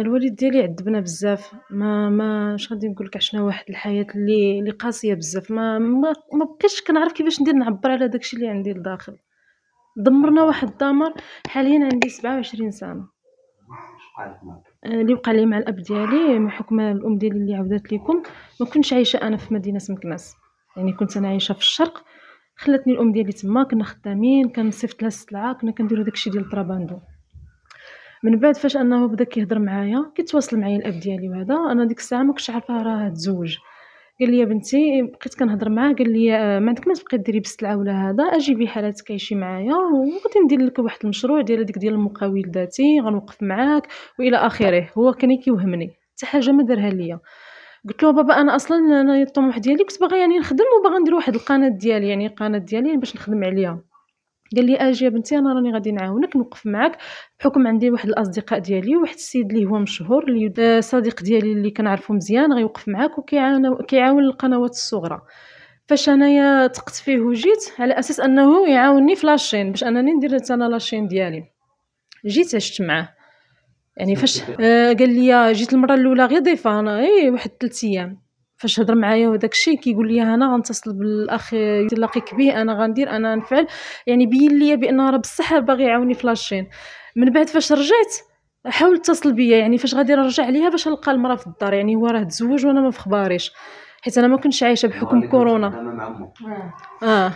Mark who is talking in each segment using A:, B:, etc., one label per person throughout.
A: الوالد ديالي عذبنا بزاف ما ما اش غادي نقول لك عشنا واحد الحياه اللي اللي قاسيه بزاف ما ما, ما بقيتش كنعرف كيفاش ندير نعبر على داكشي اللي عندي لداخل دمرنا واحد الدمر حاليا عندي 27 سنه اللي وقع لي مع الاب ديالي بحكم الام ديالي اللي عودات ليكم ما كنتش عايشه انا في مدينه سمكناس يعني كنت انا عايشه في الشرق خلاتني الام ديالي تما كنا خدامين كنصيفط لها السلعه كنا كنديرو داكشي ديال طراباندو من بعد فاش انه بدا كيهضر معايا كيتواصل معايا الاب ديالي وهذا انا ديك الساعه ما كنتش عارفه راه تزوج قال لي بنتي بقيت كنهضر معاه قال لي آه، ما عندك ما تبقي ديري بالسلعه ولا هذا اجي بي حالتك عيشي معايا وغادي ندير لك واحد المشروع ديال هذيك ديال المقاول ذاتي غنوقف معاك والى اخره هو كان كيوهمني حتى حاجه ما دارها ليا قلت له بابا انا اصلا انا الطموح ديالي كنت باغي يعني نخدم وباغي ندير واحد القناه ديالي يعني القناه ديالي باش نخدم عليها قال لي اجي يا بنتي انا راني غادي نعاونك نوقف معاك بحكم عندي واحد الاصدقاء ديالي واحد السيد اللي هو مشهور اللي آه، صديق ديالي اللي كنعرفو مزيان غيوقف معاك وكيعاون القنوات الصغرى فاش انايا تقت فيه وجيت على اساس انه يعاوني في لاشين باش انني ندير انا لاشين ديالي جيت عشت معاه يعني فاش آه قال لي جيت المره الاولى غير ضيفه انا اي واحد 3 ايام فاش هضر معايا وداك الشيء كيقول لي انا غنتصل بالاخ تلاقيك به انا غندير انا نفعل يعني بين ليا بان راه بصح باغي يعاوني في لاشين من بعد فاش رجعت حاول اتصل بيا يعني فاش غادي نرجع ليها باش نلقى المراه في الدار يعني هو راه تزوج وانا ما في خباريش حيت انا ما كنتش عايشه بحكم كورونا اه, آه.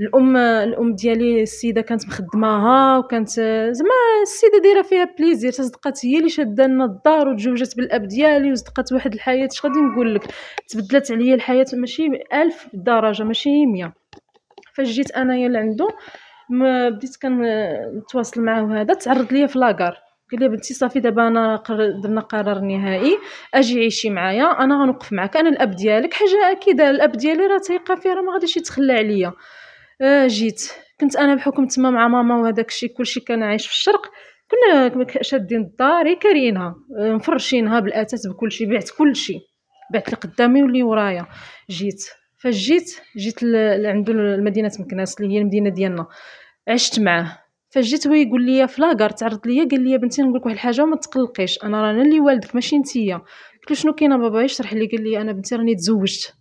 A: الام الام ديالي السيده كانت مخدماها وكانت زعما السيده دايره فيها بليزير صدقات هي اللي شاده لنا الدار وتزوجت بالاب ديالي وصدقات واحد الحياه اش غادي نقول لك تبدلت عليا الحياه ماشي ألف درجه ماشي 100 فاش جيت انايا لعندو بديت كنتواصل معاه وهذا تعرض ليا في لاكار قال لي بنتي صافي دابا انا قر... درنا قرار نهائي اجي عيشي معايا انا غنوقف معاك انا الاب ديالك حاجه اكيده الاب ديالي راه تيقى فيها راه ما غاديش يتخلى عليا آه، جيت كنت انا بحكم تما مع ماما وهذاك الشيء كلشي كان عايش في الشرق كنا شادين الدار كارينها آه، مفرشينها بالاتات بكلشي بعت كلشي بعت لقدامي واللي ورايا جيت فاش جيت جيت لعندو مدينه مكناس اللي هي المدينه ديالنا عشت معاه فاش جيت هو يقول لي في لاكار تعرض ليا قال لي بنتي نقول لك واحد الحاجه وما تقلقيش انا رانا اللي والدك ماشي نتيا قلت له شنو كاينه بابا يشرح لي قال لي انا بنتي راني تزوجت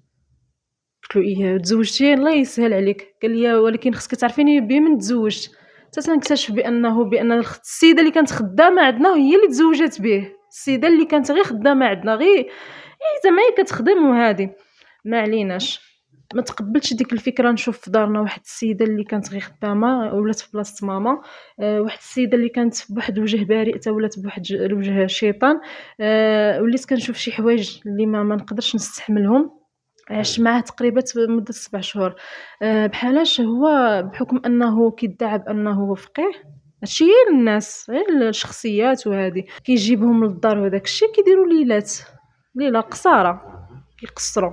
A: قلت له ايه تزوجتي الله يسهل عليك قال لي ولكن خصك تعرفيني بمن تزوجت حتى تنكتشف بانه بان السيده اللي كانت خدامه عندنا هي اللي تزوجت به السيده اللي كانت غير خدامه عندنا غير ايه زعما هي كتخدم وهادي ما عليناش ما تقبلتش ديك الفكره نشوف في دارنا واحد السيده اللي كانت غير خدامه ولات في بلاصه ماما أه واحد السيده اللي كانت بواحد وجه بارئ حتى ولات بواحد وجه شيطان أه وليت كنشوف شي حوايج اللي ما, ما نقدرش نستحملهم عشت معاه تقريبا مدة سبع شهور آه، بحالاش هو بحكم انه كيدعى بانه هو فقيه هادشي غير الناس غير الشخصيات وهادي كيجيبهم للدار وداك الشيء كيديروا ليلات ليله قصاره كيقصروا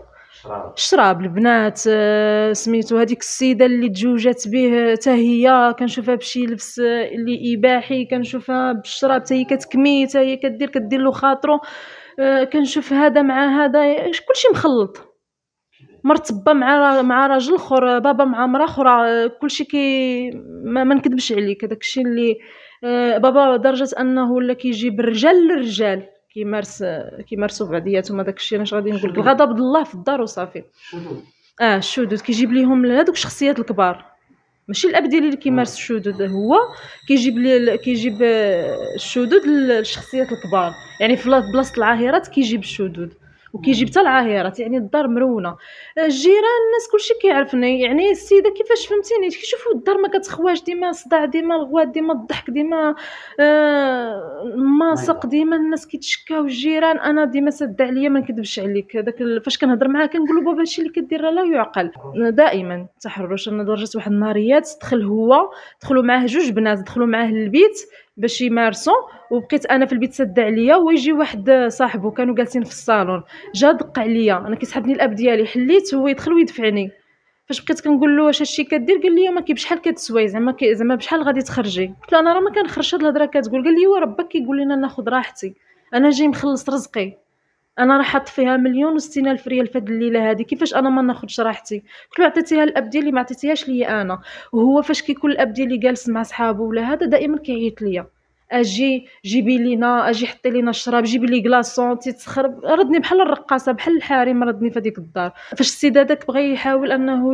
A: شراب البنات آه، سميتو هذيك السيده اللي تزوجات به حتى هي كنشوفها بشي لبس اللي اباحي كنشوفها بالشراب حتى هي كتكمي حتى هي كدير كدير له خاطرو آه، كنشوف هذا مع هذا كلشي مخلط مرتبه مع مع راجل اخر بابا مع مرا اخرى كلشي كي ما, ما نكذبش عليك هذاك الشيء اللي آه، بابا لدرجه انه ولا كيجيب الرجال للرجال كيمارس كيمارسوا بعضياتهم هذاك الشيء انا غادي نقول لك الغضب الله في الدار وصافي اه الشذوذ كيجيب ليهم هذوك الشخصيات الكبار ماشي الاب ديالي اللي كيمارس الشذوذ نعم. هو كيجيب لي كيجيب الشذوذ آه، للشخصيات الكبار يعني في بلاصه العاهرات كيجيب الشذوذ وكيجي حتى العاهرات يعني الدار مرونه آه، الجيران الناس كلشي كيعرفني يعني السيده كيفاش فهمتيني كيشوفوا الدار ما كتخواش ديما الصداع ديما الغوات ديما الضحك ديما آه أيوة. ديما الناس كيتشكاو الجيران انا ديما سد عليا ما نكذبش عليك داك فاش كنهضر معاها كنقول له بابا هادشي اللي كدير لا يعقل دائما تحرش انا درجت واحد النهاريات دخل هو دخلوا معاه جوج بنات دخلوا معاه للبيت باش يمارسوا وبقيت انا في البيت سد عليا ويجي واحد صاحبو كانوا جالسين في الصالون جا دق عليا انا كيسحبني الاب ديالي حليت هو يدخل ويدفعني فاش بقيت كنقول له واش هادشي كدير قال لي ما كي بشحال كتسوي زعما زعما بشحال غادي تخرجي قلت له انا راه ما كنخرجش هاد الهضره كتقول قال لي وربك كيقول لنا ناخذ راحتي انا جاي مخلص رزقي انا راح حط فيها مليون وستين الف ريال فهاد الليله هذه كيفاش انا ما ناخذش راحتي كل عطيتيها الاب ديالي ما عطيتيهاش ليا انا وهو فاش كيكون الاب ديالي جالس مع صحابه ولا هذا دائما كيعيط ليا اجي جيبي لينا اجي حطي لينا الشراب جيبي لي كلاصون تيتسخرب ردني بحال الرقاصه بحال الحريم ردني في هذيك الدار فاش السيد هذاك بغى يحاول انه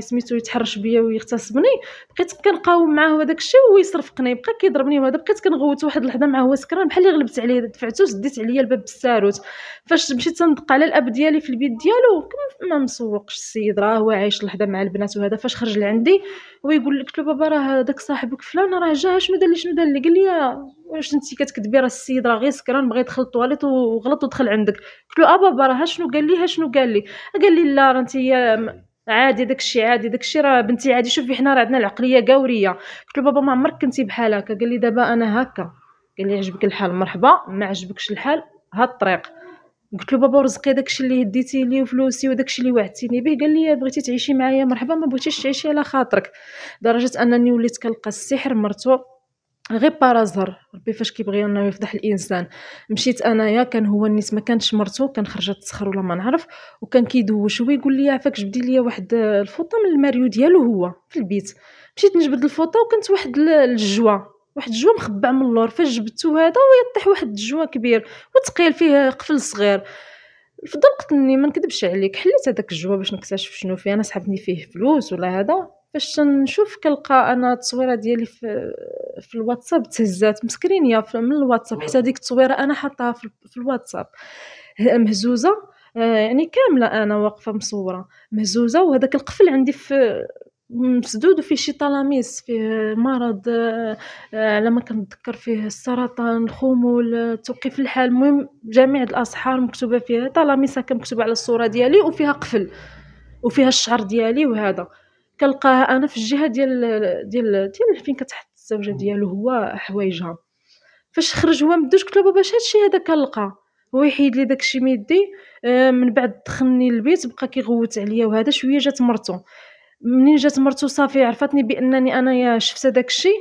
A: سميتو يتحرش بيا ويغتصبني بقيت كنقاوم معاه هذاك الشيء وهو يصرفقني بقى كيضربني وهذا بقيت كنغوت واحد اللحظه مع هو سكران بحال اللي غلبت عليه دفعتو سديت عليا الباب بالساروت فاش مشيت تندق على الاب ديالي في البيت ديالو ما مسوقش السيد راه هو عايش لحظه مع البنات وهذا فاش خرج لعندي ويقول لك بابا راه داك صاحبك فلان راه جا شنو دار لي ما دار لي قال لي واش انت كتكذبي راه السيد راه غير سكران بغى يدخل الطواليت وغلط ودخل عندك قلت له اه بابا راه شنو قال لي ها شنو قال لي قال لي لا راه انت عادي داكشي عادي داكشي راه بنتي عادي شوفي حنا راه عندنا العقليه قاوريه قلت له بابا ما عمرك كنتي بحال هكا قال لي دابا انا هكا قال لي عجبك الحال مرحبا ما عجبكش الحال ها الطريق قلت له بابا رزقي داكشي اللي هديتي لي وفلوسي وداكشي اللي وعدتيني به قال لي بغيتي تعيشي معايا مرحبا ما بغيتيش تعيشي على خاطرك درجه انني وليت كنلقى السحر مرتو غير بارازر ربي فاش كيبغي انه يفضح الانسان مشيت انايا كان هو النيت ما كانش مرتو كان خرجت تسخر ولا ما نعرف وكان كيدوش هو يقول لي عفاك جبدي لي واحد الفوطه من الماريو ديالو هو في البيت مشيت نجبد الفوطه وكانت واحد الجوا واحد الجوا مخبع من اللور فاش جبدتو هذا ويطيح واحد الجوا كبير وتقيل فيه قفل صغير فضلقتني ما نكذبش عليك حليت هذاك الجوا باش نكتشف شنو فيه انا سحبني فيه فلوس ولا هذا فاش نشوف كنلقى انا التصويره ديالي في في الواتساب تهزات يا من الواتساب حتى ديك التصويره انا حطاها في الواتساب مهزوزه آه، يعني كامله انا واقفه مصوره مهزوزه وهذاك القفل عندي في مسدود وفيه شي طلاميس فيه مرض آه، آه، على ما كنتذكر فيه السرطان الخمول توقيف الحال المهم جميع الاسحار مكتوبه فيها طلاميسها كان مكتوبه على الصوره ديالي وفيها قفل وفيها الشعر ديالي وهذا كنلقاها انا في الجهه ديال ديال ديال فين كتحط الزوجه ديالو هو حوايجها فاش خرج هو من الدوش قلت له بابا اش هادشي هذا كنلقى هو يحيد لي داكشي من يدي آه، من بعد دخلني للبيت بقى كيغوت عليا وهذا شويه جات مرتو منين جات مرتو صافي عرفتني بانني انايا شفت داكشي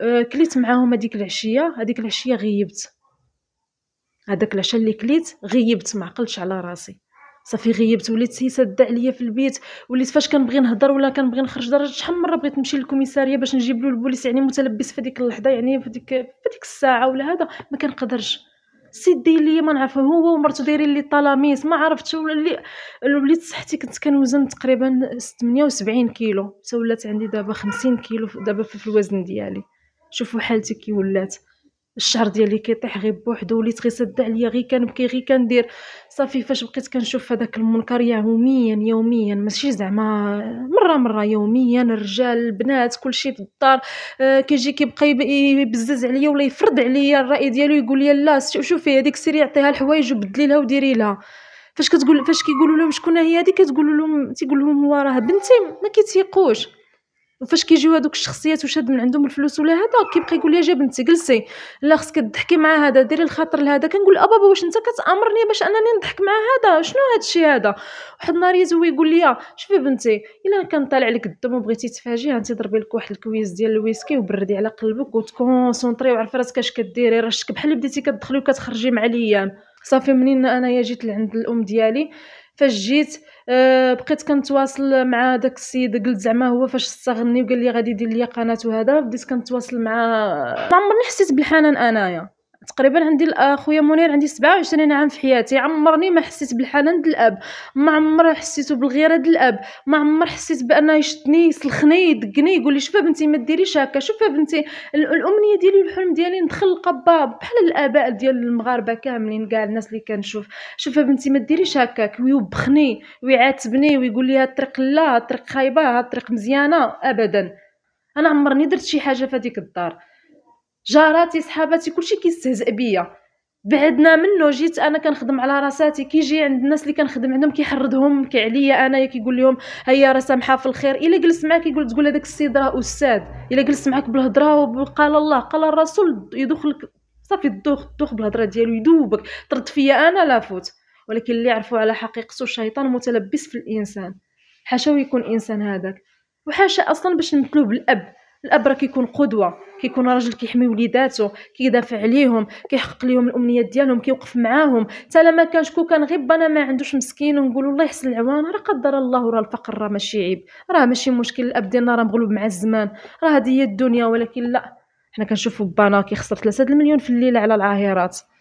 A: آه، كليت معاهم هذيك العشيه هذيك العشيه غيبت هذاك العشاء اللي كليت غيبت ما عقلتش على راسي صافي غيبت وليت هي ساده عليا في البيت وليت فاش كنبغي نهضر ولا كنبغي نخرج درجه شحال مره بغيت نمشي للكوميساريه باش نجيب له البوليس يعني متلبس في ديك اللحظه يعني في ديك في ديك الساعه ولا هذا ما كنقدرش سيدي داير ليا ما نعرف هو ومرته دايرين لي الطلاميس ما عرفتش ولا اللي وليت صحتي كنت كنوزن تقريبا 78 كيلو حتى ولات عندي دابا 50 كيلو دابا في الوزن ديالي شوفوا حالتي كي ولات الشهر ديالي كيطيح غير بوحدو وليت غير سد عليا غير كنبكي غير كندير صافي فاش بقيت كنشوف هذاك المنكر يوميا يوميا ماشي زعما مره مره يوميا الرجال البنات كلشي في الدار آه، كيجي كيبقى يبزز عليا ولا يفرض عليا الراي ديالو يقول لي لا شوفي هذيك سيري عطيها الحوايج وبدلي لها وديري لها فاش كتقول فاش كيقولوا لهم شكون هي هذه كتقول لهم تيقول لهم هو راه بنتي ما كيتيقوش وفاش كيجيو هذوك الشخصيات وشاد من عندهم الفلوس ولا هذا كيبقى يقول لي جا بنتي جلسي لا خصك تضحكي مع هذا ديري الخاطر لهذا كنقول ابا واش انت كتامرني باش انني نضحك مع هذا شنو هذا الشيء هذا واحد النهار يزو يقول لي شوفي بنتي الا كان طالع لك الدم وبغيتي تفاجئ انت ضربي لك واحد الكويس ديال الويسكي وبردي على قلبك وتكونسونطري وعرفي راسك اش كديري رشك بحال بديتي كتدخلي وكتخرجي مع ليام صافي منين انايا جيت لعند الام ديالي فاش جيت آه، بقيت كنتواصل مع داك السيد قلت زعما هو فاش استغني وقال لي غادي يدير لي قناه وهذا بديت كنتواصل مع ما عمرني حسيت بالحنان انايا تقريبا عندي اخويا آه، منير عندي 27 عام في حياتي عمرني ما حسيت بالحنان ديال الاب ما عمر حسيت بالغيره ديال الاب ما عمر حسيت بانه يشدني يسلخني يدقني يقول لي شوفي بنتي ما ديريش هكا شوفي بنتي الامنيه ديالي والحلم ديالي ندخل القبه بحال الاباء ديال المغاربه كاملين كاع الناس اللي كنشوف شوفي بنتي ما ديريش هكاك ويوبخني ويعاتبني ويقول لي هاد الطريق لا هاد الطريق خايبه هاد الطريق مزيانه ابدا انا عمرني درت شي حاجه في هذيك الدار جاراتي صحاباتي كلشي كيستهزئ بيا بعدنا منه جيت انا كنخدم على راساتي كيجي عند الناس اللي كنخدم عندهم كيحردهم عليا انايا كيقول لهم هيا راه سامحه في الخير الا جلس معاك يقول تقول هذاك السيد راه استاذ الا جلس معاك بالهضره وقال الله قال الرسول يدخلك صافي الدوخ الدوخ بالهضره ديالو يدوبك طرد فيا انا لا فوت ولكن اللي يعرفوا على حقيقته الشيطان متلبس في الانسان حاشا يكون انسان هذاك وحاشا اصلا باش نمثلو بالاب الاب راه كيكون قدوه كيكون راجل كيحمي وليداتو كيدافع عليهم كيحقق ليهم الامنيات ديالهم كيوقف معاهم حتى ما كان شكون كان غير بانا ما عندوش مسكين ونقولوا الله يحسن العوان راه قدر الله راه الفقر راه ماشي عيب راه ماشي مشكل الاب ديالنا راه مغلوب مع الزمان راه هذه هي الدنيا ولكن لا حنا كنشوفوا بانا كيخسر 3 المليون في الليله على العاهرات